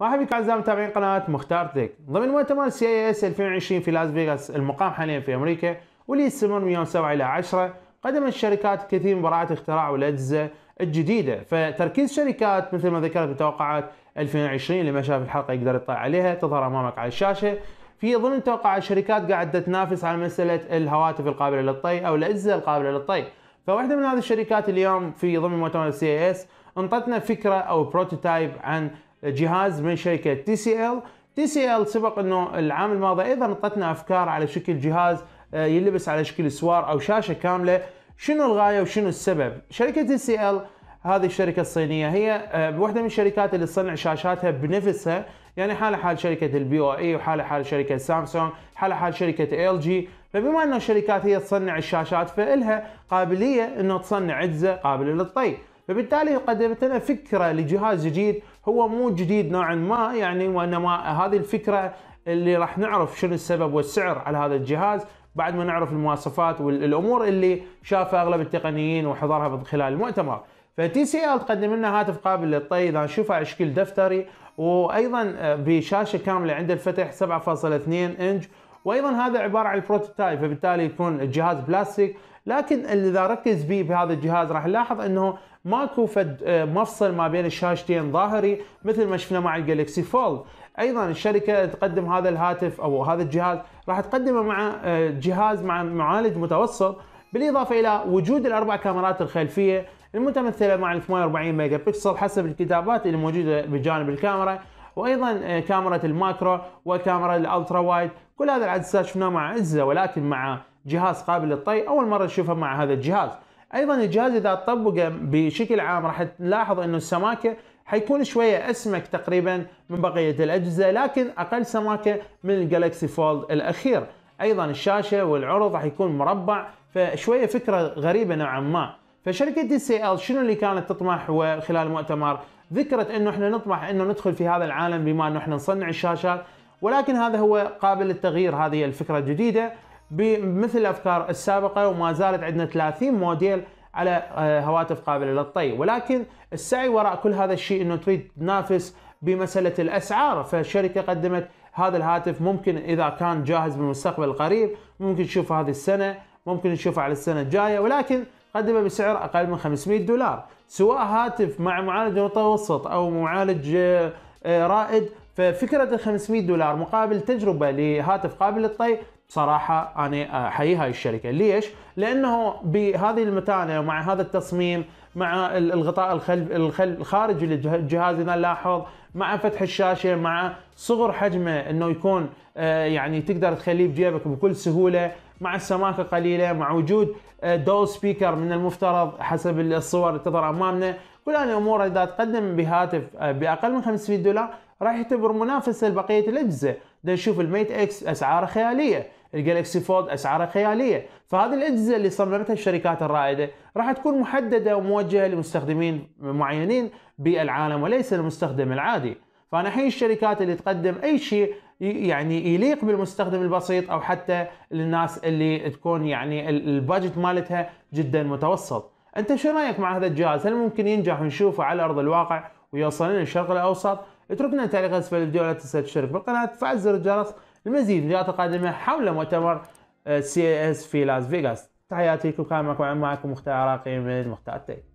مرحبا بكم اعزائي متابعين قناه مختار تك ضمن مؤتمر سي اي اس 2020 في لاس فيغاس المقام حاليا في امريكا واللي يستمر من يوم 7 الى 10 قدمت الشركات الكثير من براءات اختراع والاجهزه الجديده فتركيز شركات مثل ما ذكرت بتوقعات 2020 اللي ما شاف الحلقه يقدر يطلع عليها تظهر امامك على الشاشه في ضمن توقعات الشركات قاعده تنافس على مساله الهواتف القابله للطي او الاجهزه القابله للطي فواحده من هذه الشركات اليوم في ضمن مؤتمر اي اس انطتنا فكره او بروتوتايب عن جهاز من شركه تي سي ال تي سي ال سبق انه العام الماضي ايضا انطتنا افكار على شكل جهاز آه، يلبس على شكل سوار او شاشه كامله شنو الغايه وشنو السبب شركه تي سي ال هذه الشركه الصينيه هي آه، واحده من الشركات اللي تصنع شاشاتها بنفسها يعني حالها حال شركه البي او اي وحالها حال شركه سامسونج على حال شركه ال جي فبما ان الشركات هي تصنع الشاشات فالها قابليه انه تصنع اجهزه قابله للطي فبالتالي قدمت لنا فكره لجهاز جديد هو مو جديد نوعا ما يعني وانما هذه الفكره اللي راح نعرف شنو السبب والسعر على هذا الجهاز بعد ما نعرف المواصفات والامور اللي شافها اغلب التقنيين وحضرها من خلال المؤتمر فتي سي ال تقدم لنا هاتف قابل للطي اذا نشوفه على شكل دفتري وايضا آه، بشاشه كامله عند الفتح 7.2 انج وايضا هذا عباره عن البروتوتايب فبالتالي يكون الجهاز بلاستيك لكن اذا ركز في بهذا الجهاز راح نلاحظ انه ماكو فد آه، مفصل ما بين الشاشتين ظاهري مثل ما شفنا مع الجالكسي فولد ايضا الشركه تقدم هذا الهاتف او هذا الجهاز راح تقدمه مع آه، جهاز مع معالج متوسط بالاضافه الى وجود الاربع كاميرات الخلفيه المتمثله مع 48 ميجا بكسل حسب الكتابات اللي موجوده بجانب الكاميرا وايضا آه، كاميرا الماكرو وكاميرا الالترا وايد كل هذا العدسات شفناه مع عزه ولكن مع جهاز قابل للطي اول مره نشوفها مع هذا الجهاز ايضا الجهاز اذا طبق بشكل عام راح تلاحظ انه السماكه حيكون شويه اسمك تقريبا من بقيه الاجهزه لكن اقل سماكه من الجالكسي فولد الاخير ايضا الشاشه والعرض راح يكون مربع فشويه فكره غريبه نوعا ما فشركه دي سي ال شنو اللي كانت تطمح وخلال المؤتمر ذكرت انه احنا نطمح انه ندخل في هذا العالم بما انه احنا نصنع الشاشات ولكن هذا هو قابل للتغيير هذه الفكره الجديده بمثل الافكار السابقه وما زالت عندنا 30 موديل على آه، هواتف قابله للطي ولكن السعي وراء كل هذا الشيء انه تريد تنافس بمساله الاسعار فالشركه قدمت هذا الهاتف ممكن اذا كان جاهز بالمستقبل القريب ممكن تشوفه هذه السنه ممكن نشوفه على السنه الجايه ولكن قدمه بسعر اقل من 500 دولار سواء هاتف مع معالج متوسط او معالج آه، آه، رائد ففكره ال 500 دولار مقابل تجربه لهاتف قابل للطي بصراحه انا احيي هاي الشركه ليش لانه بهذه المتانه ومع هذا التصميم مع الغطاء الخلف الخارجي للجهاز اذا نلاحظ مع فتح الشاشه مع صغر حجمه انه يكون آه، يعني تقدر تخليه بجيبك بكل سهوله مع السماكه قليله مع وجود دول آه، سبيكر من المفترض حسب الصور اللي تظهر امامنا كل هذه الامور اذا تقدم بهاتف آه، باقل من 500 دولار راح يعتبر منافسه لبقيه الاجهزه نشوف الميت اكس اسعاره خياليه الجالكسي فولد اسعاره خياليه فهذه الاجهزه اللي صممتها الشركات الرائده راح تكون محدده وموجهه لمستخدمين معينين بالعالم وليس المستخدم العادي فانا احيي الشركات اللي تقدم اي شيء يعني يليق بالمستخدم البسيط او حتى للناس اللي تكون يعني البادجت مالتها جدا متوسط انت شو رايك مع هذا الجهاز هل ممكن ينجح ونشوفه على ارض الواقع ويوصلنا للشرق الاوسط اتركنا تعليق اسفل الفيديو ولا تنسى تشترك بالقناه وتفعل زر الجرس للمزيد من الفيديوهات القادمه حول مؤتمر آه، سي اس في لاس فيغاس تحياتي لكم كان معكم مختار عراقي من مختار تيك